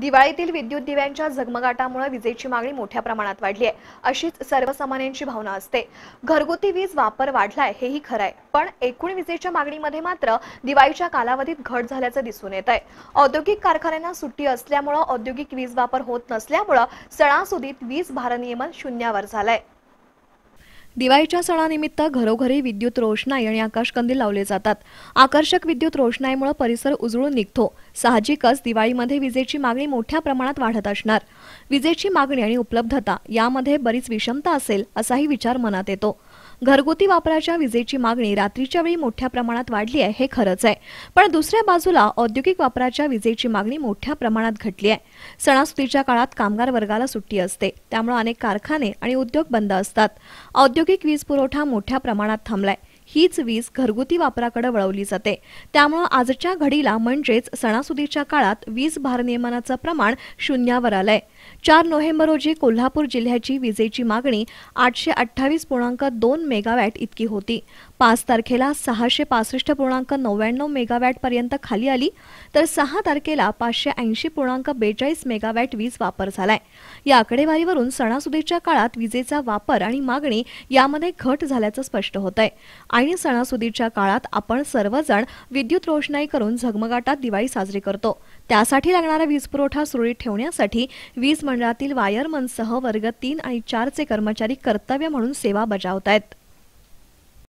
दिवाळीतील विद्युत दिव्यांच्या झगमगाटामुळे विजेची मागणी मोठ्या प्रमाणात वाढली आहे अशीच सर्वसामान्यांची भावना असते घरगुती वीज वापर वाढलाय हेही खरं आहे पण एकूण विजेच्या मागणीमध्ये मात्र दिवाळीच्या कालावधीत घट झाल्याचं दिसून येत आहे औद्योगिक कारखान्यांना सुट्टी असल्यामुळं औद्योगिक वीज वापर होत नसल्यामुळं सणासुदीत वीज भारनियमन शून्यावर झालंय दिवाळीच्या सणानिमित्त घरोघरी विद्युत रोषणाई आणि आकाशकंदील लावले जातात आकर्षक विद्युत रोषणाईमुळे परिसर उजळून निघतो साहजिकच दिवाळीमध्ये विजेची मागणी मोठ्या प्रमाणात वाढत असणार विजेची मागणी आणि उपलब्धता यामध्ये बरीच विषमता असेल असाही विचार मनात येतो घरगुती वापराच्या विजेची मागणी रात्रीच्या वेळी मोठ्या प्रमाणात वाढली आहे हे खरंच आहे पण दुसऱ्या बाजूला औद्योगिक वापराच्या विजेची मागणी मोठ्या प्रमाणात घटली आहे सणासुदीच्या काळात कामगार वर्गाला सुट्टी असते त्यामुळे अनेक कारखाने आणि उद्योग बंद असतात औद्योगिक वीज पुरवठा मोठ्या प्रमाणात थांबलाय हीच वीज घरगुती वापराकडे वळवली जाते त्यामुळं आजच्या घडीला म्हणजेच सणासुदीच्या काळात वीज भारनियमनाचं प्रमाण शून्यावर आलंय चार नोव्हेंबर रोजी कोल्हापूर जिल्ह्याची विजेची मागणी आठशे अठ्ठावीस पूर्णांक दोन मेगावॅट इतकी होती पाच तारखेला सहाशे पासष्ट पूर्णांक नव्याण्णव मेगावॅट पर्यंत खाली आली तर सहा तारखेला पाचशे ऐंशी पूर्णांक बेचाळीस मेगावॅट वीज वापर झालाय या आकडेवारीवरून सणासुदीच्या काळात विजेचा वापर आणि मागणी यामध्ये घट झाल्याचं स्पष्ट होत आहे आणि सणासुदीच्या काळात आपण सर्वजण विद्युत रोषणाई करून झगमगाटात दिवाळी साजरी करतो त्यासाठी लागणारा वीज पुरवठा सुरळीत ठेवण्यासाठी वीज मंडळातील वायरमनसह वर्ग तीन आणि चारचे कर्मचारी कर्तव्य म्हणून सेवा बजावत आहेत